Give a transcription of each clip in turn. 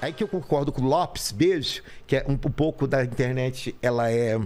aí que eu concordo com o Lopes, beijo, que é um, um pouco da internet, ela é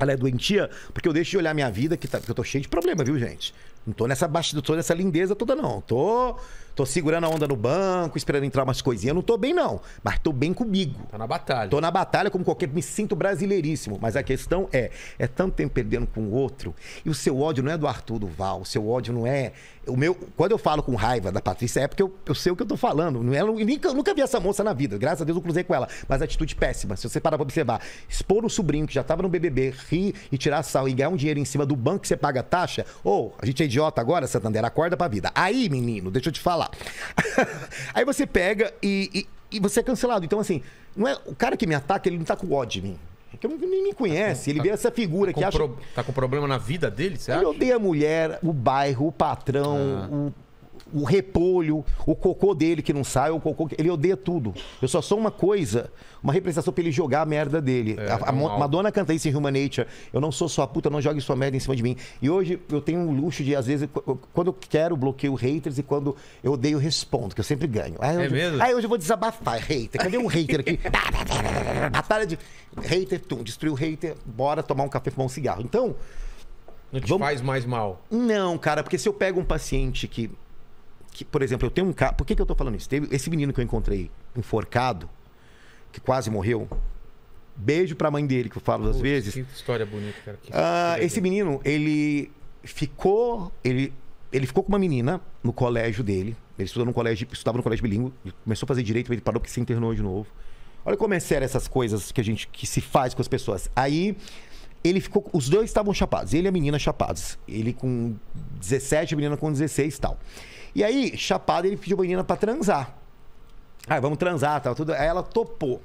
ela é doentia porque eu deixo de olhar minha vida, que, tá, que eu tô cheio de problema, viu, gente? Não tô nessa baixa, tô nessa lindeza toda, não. Tô, tô segurando a onda no banco, esperando entrar umas coisinhas. Não tô bem, não. Mas tô bem comigo. Tá na batalha. Tô na batalha como qualquer. Me sinto brasileiríssimo. Mas a questão é: é tanto tempo perdendo com o outro. E o seu ódio não é do Arthur Duval. O seu ódio não é. O meu, quando eu falo com raiva da Patrícia, é porque eu, eu sei o que eu tô falando. Não é, eu nunca, eu nunca vi essa moça na vida. Graças a Deus eu cruzei com ela. Mas atitude péssima. Se você parar pra observar, expor o sobrinho que já tava no BBB, rir e tirar sal e ganhar um dinheiro em cima do banco que você paga taxa, ou oh, a gente é idiota agora, Santander, acorda pra vida. Aí, menino, deixa eu te falar. Aí você pega e, e, e, você é cancelado. Então, assim, não é o cara que me ataca, ele não tá com ódio de mim. É que nem me conhece, tá, ele tá, vê essa figura tá que acha. Pro, tá com problema na vida dele, você ele acha? odeia a mulher, o bairro, o patrão, ah. o o repolho, o cocô dele que não sai, o cocô. Ele odeia tudo. Eu só sou uma coisa, uma representação pra ele jogar a merda dele. É, a, a é Madonna canta isso em Human Nature. Eu não sou sua puta, não jogue sua merda em cima de mim. E hoje eu tenho um luxo de, às vezes, quando eu quero, bloqueio haters e quando eu odeio, respondo, que eu sempre ganho. Aí, é hoje, mesmo? Aí hoje eu vou desabafar, hater. Cadê um hater aqui? Tá, tá, tá, batalha de hater, tum, destruiu o hater, bora tomar um café, fumar um cigarro. Então. Não te Vamos... faz mais mal. Não, cara, porque se eu pego um paciente que que, por exemplo, eu tenho um cara. Por que, que eu tô falando isso? Teve esse menino que eu encontrei enforcado, que quase morreu. Beijo pra mãe dele, que eu falo Pô, às vezes. Que história bonita, cara. Que ah, que esse menino, ele ficou. Ele, ele ficou com uma menina no colégio dele. Ele estudou no colégio, estudava no colégio bilíngue, começou a fazer direito, ele parou que se internou de novo. Olha como é sério essas coisas que a gente que se faz com as pessoas. Aí ele ficou, os dois estavam chapados, ele e a menina chapados. Ele com 17, a menina com 16 e tal. E aí, chapado, ele pediu pra menina pra transar. Ah, vamos transar, tal, tudo. Aí ela topou.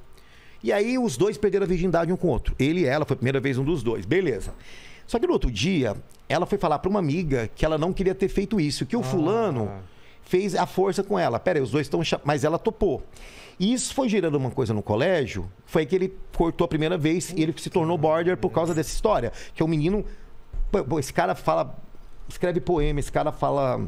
E aí os dois perderam a virgindade um com o outro. Ele e ela, foi a primeira vez um dos dois. Beleza. Só que no outro dia, ela foi falar pra uma amiga que ela não queria ter feito isso, que o ah. fulano fez a força com ela. Pera aí, os dois estão. Mas ela topou. E isso foi gerando uma coisa no colégio. Foi aí que ele cortou a primeira vez e ele se tornou border por causa dessa história. Que é um menino. Esse cara fala. Escreve poema, esse cara fala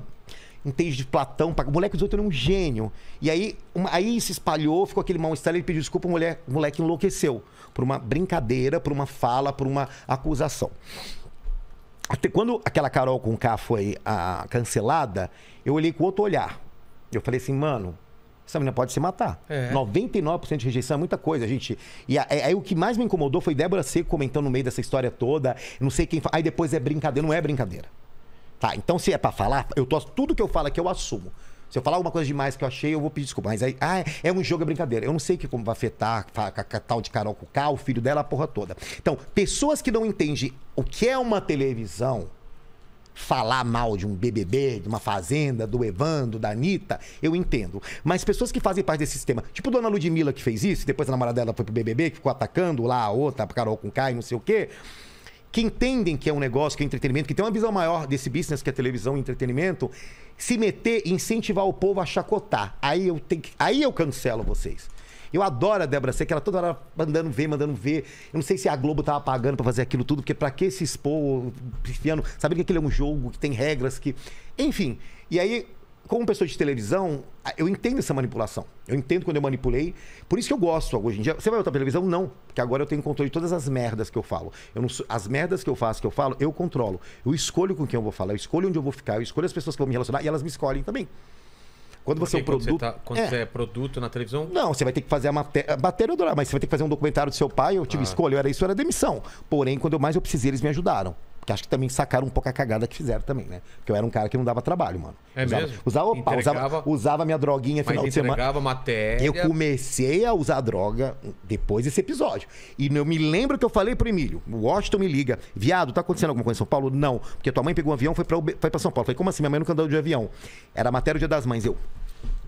um texto de Platão. Pra... O moleque dos oito era um gênio. E aí, uma... aí se espalhou, ficou aquele mal-estar, ele pediu desculpa, o moleque, o moleque enlouqueceu. Por uma brincadeira, por uma fala, por uma acusação. Até quando aquela Carol com K foi a, cancelada, eu olhei com outro olhar. Eu falei assim, mano, essa menina pode se matar. É. 99% de rejeição é muita coisa, gente. E é, aí, o que mais me incomodou foi Débora Seco comentando no meio dessa história toda. Não sei quem. Aí depois é brincadeira. Não é brincadeira. Tá, então se é para falar, eu tô, tudo que eu falo aqui eu assumo. Se eu falar alguma coisa demais que eu achei, eu vou pedir desculpa. Mas aí, ah, é, é um jogo, é brincadeira. Eu não sei que como vai afetar a, a, a tal de Carol Cucá, o filho dela, a porra toda. Então, pessoas que não entendem o que é uma televisão, falar mal de um BBB, de uma fazenda, do Evando, da Anitta, eu entendo. Mas pessoas que fazem parte desse sistema, tipo Dona Ludmilla que fez isso, depois a namorada dela foi pro BBB, que ficou atacando lá a outra, a Carol com K e não sei o quê que entendem que é um negócio, que é entretenimento, que tem uma visão maior desse business, que é televisão e entretenimento, se meter e incentivar o povo a chacotar. Aí eu, tenho que... aí eu cancelo vocês. Eu adoro a Débora Seca, ela toda hora mandando ver, mandando ver. Eu não sei se a Globo tava pagando para fazer aquilo tudo, porque para que se expor, piano, saber que aquilo é um jogo, que tem regras, que. Enfim. E aí como pessoa de televisão, eu entendo essa manipulação. Eu entendo quando eu manipulei. Por isso que eu gosto hoje em dia. Você vai voltar a televisão? Não. Porque agora eu tenho controle de todas as merdas que eu falo. Eu não, as merdas que eu faço, que eu falo, eu controlo. Eu escolho com quem eu vou falar, eu escolho onde eu vou ficar, eu escolho as pessoas que vão me relacionar e elas me escolhem também. Quando você é um quando produto. Você tá, quando é. você é produto na televisão. Não, você vai ter que fazer a matéria. Bateria adorar, mas você vai ter que fazer um documentário do seu pai. Eu tive ah. escolha, era isso, era demissão. Porém, quando eu mais eu precisei, eles me ajudaram. Que acho que também sacaram um pouco a cagada que fizeram também, né? Porque eu era um cara que não dava trabalho, mano. É usava, mesmo? Usava, opa, usava, usava, minha droguinha final de semana. matéria. Eu comecei a usar droga depois desse episódio. E eu me lembro que eu falei pro Emílio, o Washington me liga, viado, tá acontecendo alguma coisa em São Paulo? Não, porque tua mãe pegou um avião e foi pra, foi pra São Paulo. Eu falei, como assim? Minha mãe nunca andou de avião. Era matéria do Dia das Mães. Eu,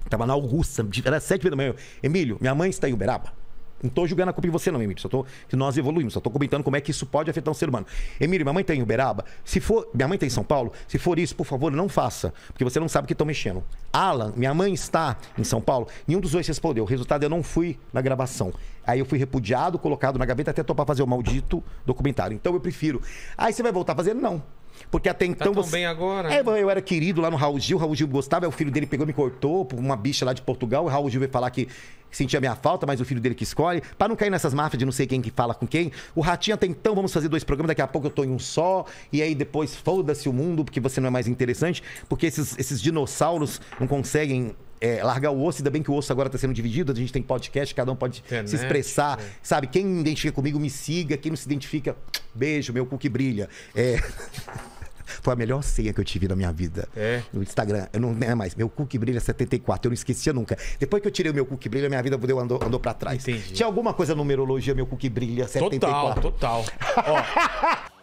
Tava na Augusta, era sete da manhã. Eu, Emílio, minha mãe está em Uberaba. Não tô julgando a culpa em você, não, Emílio. Só tô. Nós evoluímos, só tô comentando como é que isso pode afetar um ser humano. Emílio, minha mãe tá em Uberaba. Se for. Minha mãe tá em São Paulo. Se for isso, por favor, não faça. Porque você não sabe o que estão mexendo. Alan, minha mãe está em São Paulo. Nenhum dos dois respondeu. O resultado, é eu não fui na gravação. Aí eu fui repudiado, colocado na gaveta até topar fazer o maldito documentário. Então eu prefiro. Aí você vai voltar a fazer? Não. Porque até tá então. Tá tão você... bem agora. É, eu era querido lá no Raul Gil, o Raul Gil gostava, o filho dele pegou e me cortou por uma bicha lá de Portugal. O Raul Gil veio falar que sentia minha falta, mas o filho dele que escolhe, para não cair nessas máfias de não sei quem que fala com quem. O Ratinho até então, vamos fazer dois programas, daqui a pouco eu tô em um só, e aí depois foda-se o mundo, porque você não é mais interessante, porque esses, esses dinossauros não conseguem é, largar o osso, ainda bem que o osso agora está sendo dividido, a gente tem podcast, cada um pode Internet, se expressar, é. sabe? Quem identifica comigo me siga, quem não se identifica, beijo, meu cu que brilha. É. Foi a melhor ceia que eu tive na minha vida. É. No Instagram. Eu não é mais. Meu cu que brilha 74. Eu não esquecia nunca. Depois que eu tirei o meu cu que brilha, minha vida andou, andou pra trás. Entendi. Tinha alguma coisa numerologia, meu cu que brilha 74. Total, total. Ó.